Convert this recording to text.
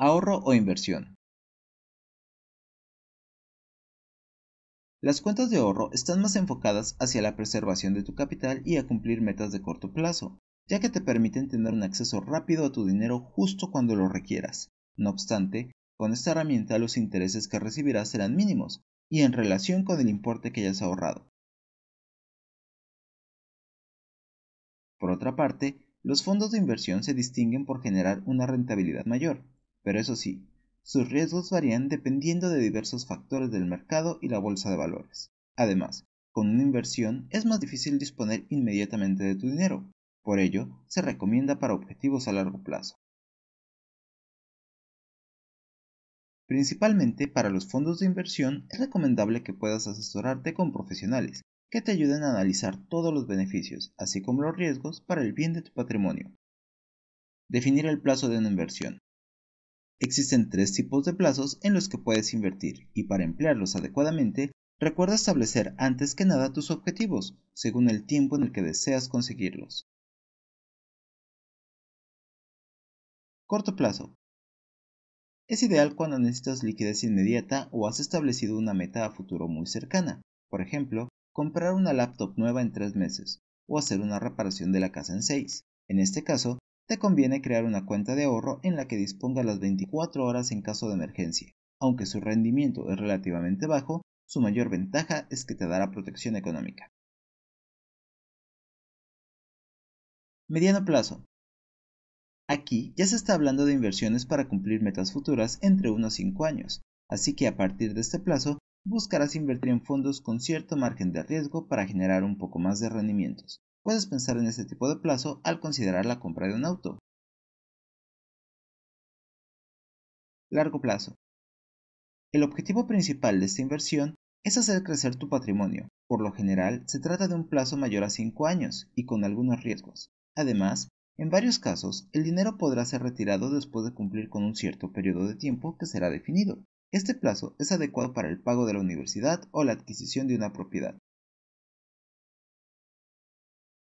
ahorro o inversión. Las cuentas de ahorro están más enfocadas hacia la preservación de tu capital y a cumplir metas de corto plazo, ya que te permiten tener un acceso rápido a tu dinero justo cuando lo requieras. No obstante, con esta herramienta los intereses que recibirás serán mínimos y en relación con el importe que hayas ahorrado. Por otra parte, los fondos de inversión se distinguen por generar una rentabilidad mayor, pero eso sí, sus riesgos varían dependiendo de diversos factores del mercado y la bolsa de valores. Además, con una inversión es más difícil disponer inmediatamente de tu dinero, por ello se recomienda para objetivos a largo plazo. Principalmente para los fondos de inversión es recomendable que puedas asesorarte con profesionales que te ayuden a analizar todos los beneficios, así como los riesgos para el bien de tu patrimonio. Definir el plazo de una inversión. Existen tres tipos de plazos en los que puedes invertir y para emplearlos adecuadamente, recuerda establecer antes que nada tus objetivos, según el tiempo en el que deseas conseguirlos. Corto plazo. Es ideal cuando necesitas liquidez inmediata o has establecido una meta a futuro muy cercana, por ejemplo, comprar una laptop nueva en tres meses o hacer una reparación de la casa en seis. En este caso, te conviene crear una cuenta de ahorro en la que disponga las 24 horas en caso de emergencia. Aunque su rendimiento es relativamente bajo, su mayor ventaja es que te dará protección económica. Mediano plazo. Aquí ya se está hablando de inversiones para cumplir metas futuras entre unos 5 años, así que a partir de este plazo buscarás invertir en fondos con cierto margen de riesgo para generar un poco más de rendimientos puedes pensar en este tipo de plazo al considerar la compra de un auto. Largo plazo. El objetivo principal de esta inversión es hacer crecer tu patrimonio. Por lo general, se trata de un plazo mayor a 5 años y con algunos riesgos. Además, en varios casos, el dinero podrá ser retirado después de cumplir con un cierto periodo de tiempo que será definido. Este plazo es adecuado para el pago de la universidad o la adquisición de una propiedad.